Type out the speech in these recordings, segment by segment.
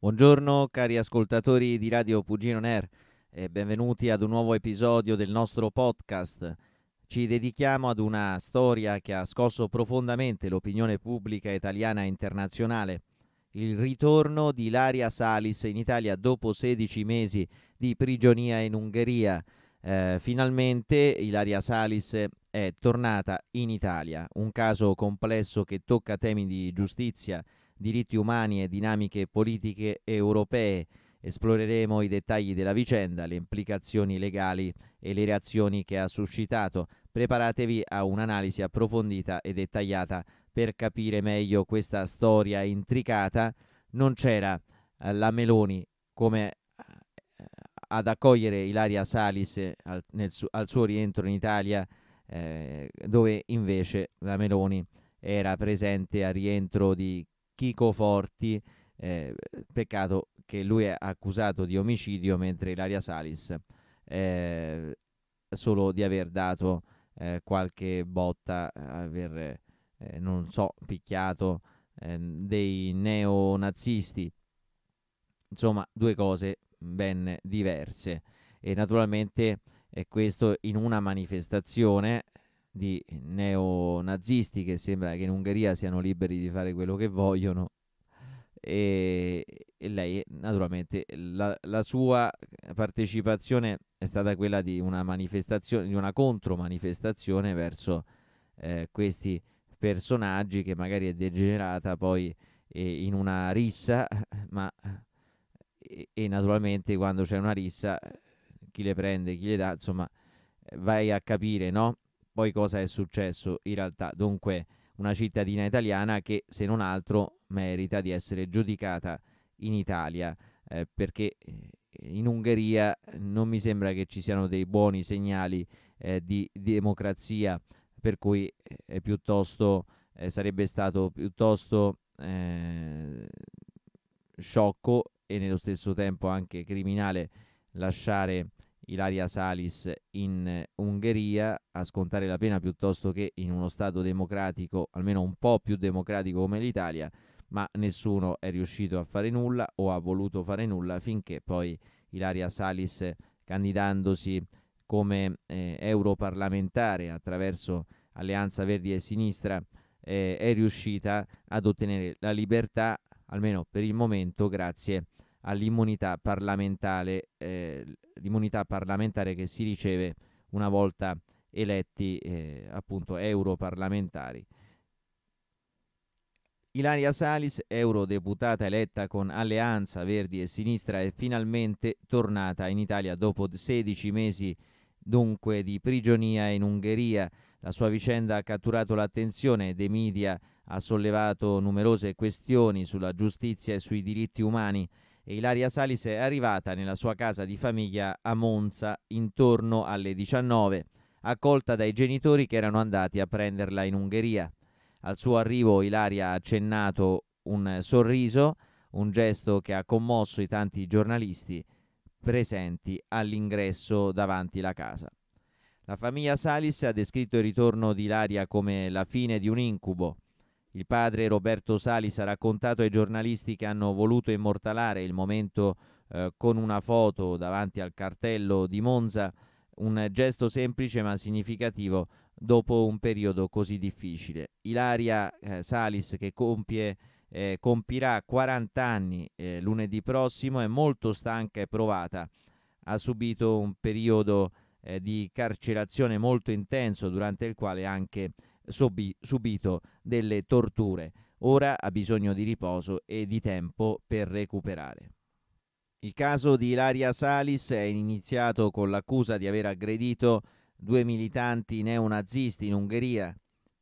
Buongiorno cari ascoltatori di Radio Pugino Ner e benvenuti ad un nuovo episodio del nostro podcast. Ci dedichiamo ad una storia che ha scosso profondamente l'opinione pubblica italiana e internazionale. Il ritorno di Ilaria Salis in Italia dopo 16 mesi di prigionia in Ungheria. Eh, finalmente Ilaria Salis è tornata in Italia, un caso complesso che tocca temi di giustizia, diritti umani e dinamiche politiche europee. Esploreremo i dettagli della vicenda, le implicazioni legali e le reazioni che ha suscitato. Preparatevi a un'analisi approfondita e dettagliata per capire meglio questa storia intricata. Non c'era eh, la Meloni come eh, ad accogliere Ilaria Salis eh, al, nel, al suo rientro in Italia, eh, dove invece la Meloni era presente al rientro di Chico Forti. Eh, peccato che lui è accusato di omicidio mentre Ilaria Salis eh, solo di aver dato eh, qualche botta, aver eh, non so, picchiato eh, dei neonazisti. Insomma, due cose ben diverse e naturalmente eh, questo in una manifestazione di neonazisti che sembra che in Ungheria siano liberi di fare quello che vogliono e, e lei naturalmente la, la, sua partecipazione è stata quella di una manifestazione di una contromanifestazione verso eh, questi personaggi che magari è degenerata poi eh, in una rissa ma e, e naturalmente quando c'è una rissa chi le prende chi le dà insomma vai a capire no poi cosa è successo in realtà. Dunque una cittadina italiana che se non altro merita di essere giudicata in Italia eh, perché eh, in Ungheria eh, non mi sembra che ci siano dei buoni segnali eh, di, democrazia per cui eh, piuttosto, eh, sarebbe stato piuttosto sciocco e nello stesso tempo anche criminale lasciare Ilaria Salis in Ungheria a scontare la pena piuttosto che in uno Stato democratico, almeno un po' più democratico come l'Italia, ma nessuno è riuscito a fare nulla o ha voluto fare nulla finché poi Ilaria Salis, candidandosi come eh, europarlamentare attraverso Alleanza Verdi e Sinistra, eh, è riuscita ad ottenere la libertà, almeno per il momento, grazie a all'immunità parlamentare, eh, l'immunità parlamentare che si riceve una volta eletti eh, appunto europarlamentari. Ilaria Salis, eurodeputata eletta con Alleanza Verdi e Sinistra, è finalmente tornata in Italia dopo 16 mesi dunque di prigionia in Ungheria. La sua vicenda ha catturato l'attenzione dei media, ha sollevato numerose questioni sulla giustizia e sui diritti umani e Ilaria Salis è arrivata nella sua casa di famiglia a Monza intorno alle 19, accolta dai genitori che erano andati a prenderla in Ungheria. Al suo arrivo Ilaria ha accennato un sorriso, un gesto che ha commosso i tanti giornalisti presenti all'ingresso davanti la casa. La famiglia Salis ha descritto il ritorno di Ilaria come la fine di un incubo. Il padre Roberto Salis ha raccontato ai giornalisti che hanno voluto immortalare il momento eh, con una foto davanti al cartello di Monza, un gesto semplice ma significativo dopo un periodo così difficile. Ilaria eh, Salis che compie, eh, compirà 40 anni eh, lunedì prossimo è molto stanca e provata. Ha subito un periodo eh, di carcerazione molto intenso durante il quale anche sobi- subito delle torture. Ora ha bisogno di riposo e di tempo per recuperare. Il caso di Ilaria Salis è iniziato con l'accusa di aver aggredito due militanti neonazisti in Ungheria.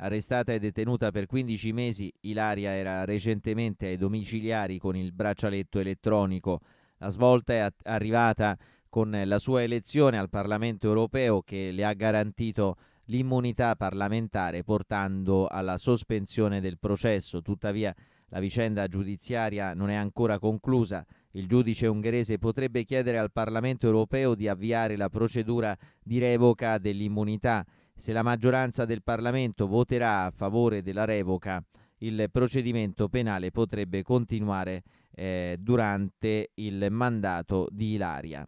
Arrestata e detenuta per 15 mesi, Ilaria era recentemente ai domiciliari con il braccialetto elettronico. La svolta è arrivata con la sua elezione al Parlamento europeo che le ha garantito l'immunità parlamentare portando alla sospensione del processo. Tuttavia la vicenda giudiziaria non è ancora conclusa. Il giudice ungherese potrebbe chiedere al Parlamento europeo di avviare la procedura di revoca dell'immunità. Se la maggioranza del Parlamento voterà a favore della revoca, il procedimento penale potrebbe continuare eh, durante il mandato di Ilaria.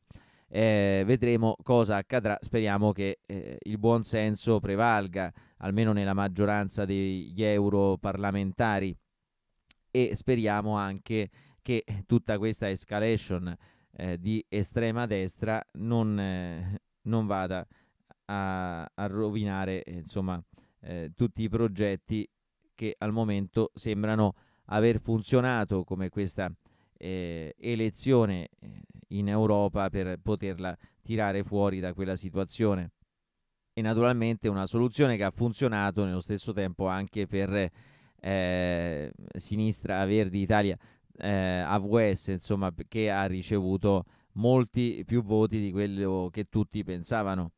Eh, vedremo cosa accadrà, speriamo che eh, il buon senso prevalga, almeno nella maggioranza degli europarlamentari e speriamo anche che tutta questa escalation eh, di estrema destra non, eh, non vada a, a rovinare eh, insomma, eh, tutti i progetti che al momento sembrano aver funzionato come questa elezione in Europa per poterla tirare fuori da quella situazione. E naturalmente una soluzione che ha funzionato nello stesso tempo anche per eh, Sinistra Verdi Italia eh, AVS, insomma, che ha ricevuto molti più voti di quello che tutti pensavano.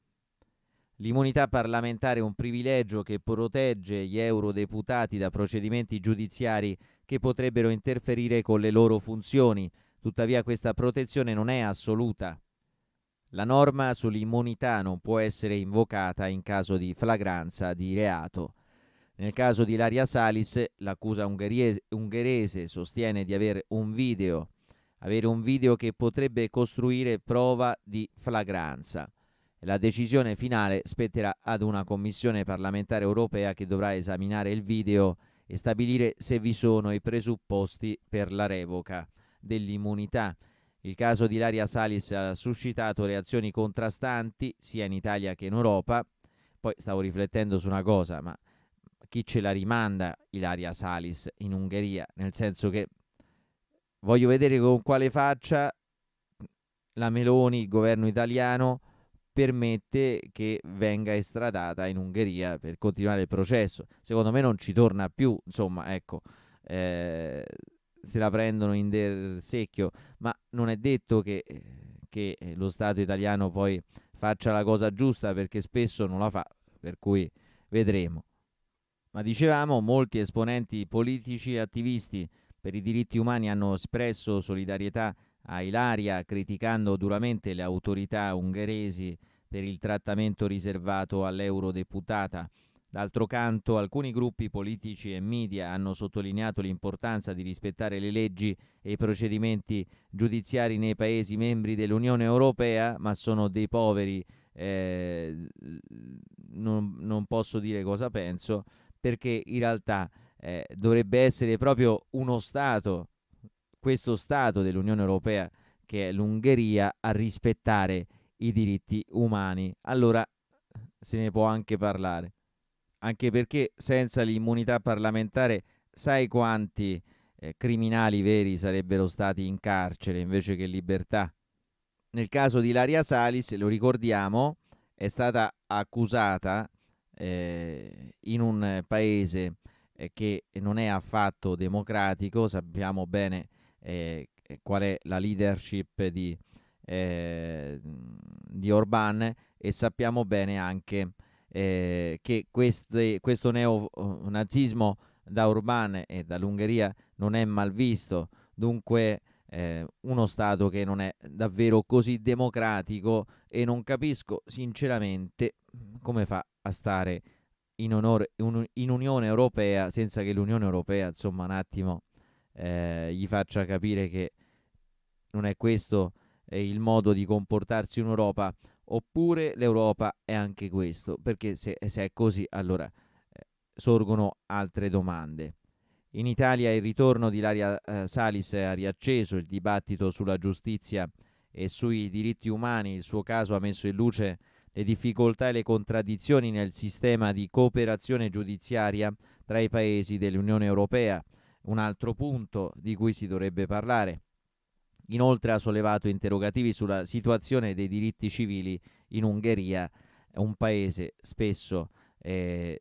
L'immunità parlamentare è un privilegio che protegge gli eurodeputati da procedimenti giudiziari che potrebbero interferire con le loro funzioni, Tuttavia questa protezione non è assoluta. La norma sull'immunità non può essere invocata in caso di flagranza di reato. Nel caso di Laria Salis, l'accusa ungherese sostiene di avere un video, avere un video che potrebbe costruire prova di flagranza. La decisione finale spetterà ad una commissione parlamentare europea che dovrà esaminare il video e stabilire se vi sono i presupposti per la revoca dell'immunità. Il caso di Laria Salis ha suscitato reazioni contrastanti sia in Italia che in Europa. Poi stavo riflettendo su una cosa, ma chi ce la rimanda Ilaria Salis in Ungheria? Nel senso che voglio vedere con quale faccia la Meloni, il governo italiano, permette che venga estradata in Ungheria per continuare il processo. Secondo me non ci torna più, insomma, ecco. Eh, se la prendono in del secchio, ma non è detto che, eh, che eh, lo Stato italiano poi faccia la cosa giusta perché spesso non la fa, per cui vedremo. Ma dicevamo, molti esponenti politici e attivisti per i diritti umani hanno espresso solidarietà a Ilaria criticando duramente le autorità ungheresi per il trattamento riservato all'eurodeputata. D'altro canto, alcuni gruppi politici e media hanno sottolineato l'importanza di rispettare le leggi e i procedimenti giudiziari nei Paesi membri dell'Unione Europea, ma sono dei poveri, eh, non, non, posso dire cosa penso, perché in realtà eh, dovrebbe essere proprio uno Stato, questo Stato dell'Unione Europea, che è l'Ungheria, a rispettare i diritti umani. Allora se ne può anche parlare anche perché senza l'immunità parlamentare sai quanti eh, criminali veri sarebbero stati in carcere invece che libertà. Nel caso di Laria Salis, lo ricordiamo, è stata accusata eh, in un paese eh, che non è affatto democratico, sappiamo bene eh, eh, qual è la leadership di, eh, di Orban e sappiamo bene anche eh, eh, che queste, questo neonazismo eh, da Urbane e dall'Ungheria non è mal visto, dunque eh, uno Stato che non è davvero così democratico e non capisco sinceramente mm, come fa a stare in, onore, un, in Unione Europea senza che l'Unione Europea insomma un attimo eh, gli faccia capire che non è questo eh, il modo di comportarsi in Europa oppure l'Europa è anche questo, perché se, se è così allora eh, sorgono altre domande. In Italia il ritorno di Laria eh, Salis ha riacceso il dibattito sulla giustizia e sui diritti umani, il suo caso ha messo in luce le difficoltà e le contraddizioni nel sistema di cooperazione giudiziaria tra i paesi dell'Unione Europea, un altro punto di cui si dovrebbe parlare. Inoltre ha sollevato interrogativi sulla situazione dei diritti civili in Ungheria, un paese spesso eh,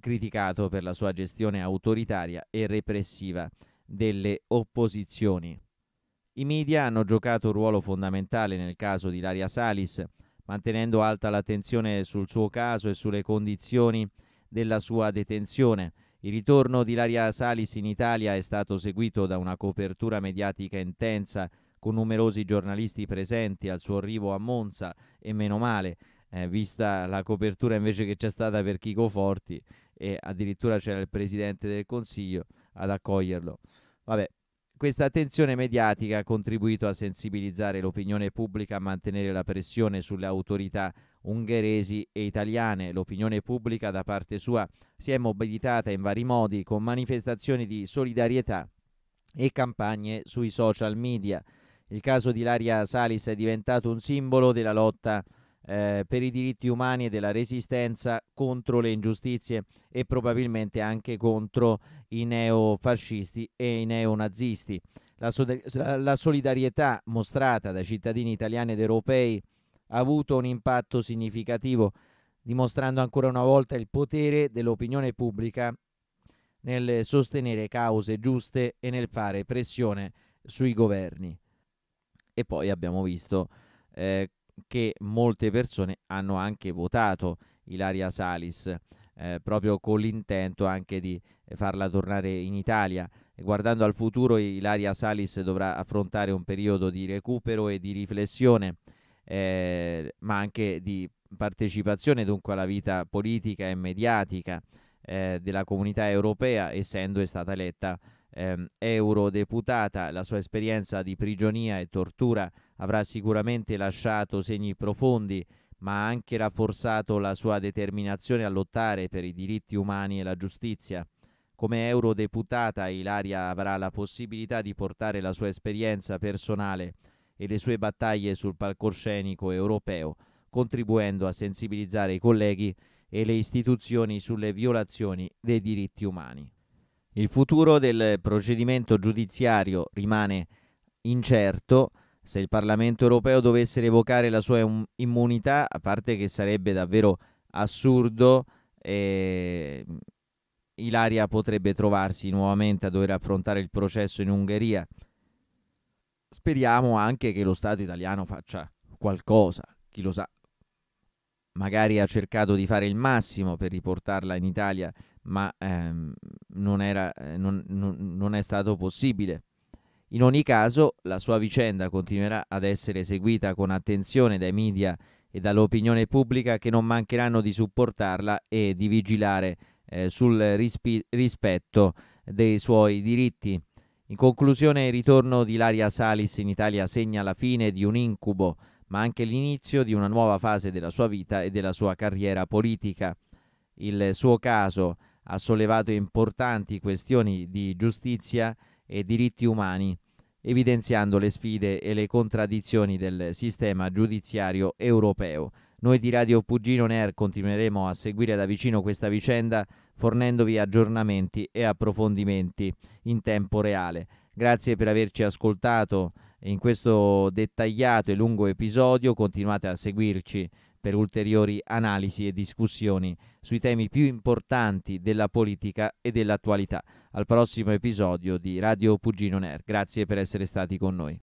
criticato per la sua gestione autoritaria e repressiva delle opposizioni. I media hanno giocato un ruolo fondamentale nel caso di Laria Salis, mantenendo alta l'attenzione sul suo caso e sulle condizioni della sua detenzione. Il ritorno di Laria Salis in Italia è stato seguito da una copertura mediatica intensa con numerosi giornalisti presenti al suo arrivo a Monza e meno male, eh, vista la copertura invece che c'è stata per Chico Forti e addirittura c'era il Presidente del Consiglio ad accoglierlo. Vabbè, questa attenzione mediatica ha contribuito a sensibilizzare l'opinione pubblica a mantenere la pressione sulle autorità ungheresi e italiane. L'opinione pubblica da parte sua si è mobilitata in vari modi con manifestazioni di solidarietà e campagne sui social media. Il caso di Ilaria Salis è diventato un simbolo della lotta eh, per i diritti umani e della resistenza contro le ingiustizie e probabilmente anche contro i neofascisti e i neonazisti. La, so- la solidarietà mostrata dai cittadini italiani ed europei ha avuto un impatto significativo, dimostrando ancora una volta il potere dell'opinione pubblica nel sostenere cause giuste e nel fare pressione sui governi e poi abbiamo visto eh, che molte persone hanno anche votato Ilaria Salis eh, proprio con l'intento anche di farla tornare in Italia. guardando al futuro Ilaria Salis dovrà affrontare un periodo di recupero e di riflessione, eh, ma anche di partecipazione dunque alla vita politica e mediatica eh, della comunità europea, essendo stata eletta eh, eurodeputata, la sua esperienza di prigionia e tortura avrà sicuramente lasciato segni profondi, ma ha anche rafforzato la sua determinazione a lottare per i diritti umani e la giustizia. Come eurodeputata Ilaria avrà la possibilità di portare la sua esperienza personale e le sue battaglie sul palcoscenico europeo, contribuendo a sensibilizzare i colleghi e le istituzioni sulle violazioni dei diritti umani. Il futuro del procedimento giudiziario rimane incerto se il Parlamento europeo dovesse revocare la sua immunità, a parte che sarebbe davvero assurdo, eh, Ilaria potrebbe trovarsi nuovamente a dover affrontare il processo in Ungheria. Speriamo anche che lo Stato italiano faccia qualcosa, chi lo sa. Magari ha cercato di fare il massimo per riportarla in Italia, ma ehm, non, era, eh, non, non, non è stato possibile. In ogni caso, la sua vicenda continuerà ad essere seguita con attenzione dai media e dall'opinione pubblica che non mancheranno di supportarla e di vigilare eh, sul rispi- rispetto dei suoi diritti. In conclusione, il ritorno di Laria Salis in Italia segna la fine di un incubo, ma anche l'inizio di una nuova fase della sua vita e della sua carriera politica. Il suo caso ha sollevato importanti questioni di giustizia e diritti umani, evidenziando le sfide e le contraddizioni del sistema giudiziario europeo. Noi di Radio Pugino Ner continueremo a seguire da vicino questa vicenda fornendovi aggiornamenti e approfondimenti in tempo reale. Grazie per averci ascoltato in questo dettagliato e lungo episodio, continuate a seguirci per ulteriori analisi e discussioni sui temi più importanti della politica e dell'attualità. Al prossimo episodio di Radio Pugino Ner. Grazie per essere stati con noi.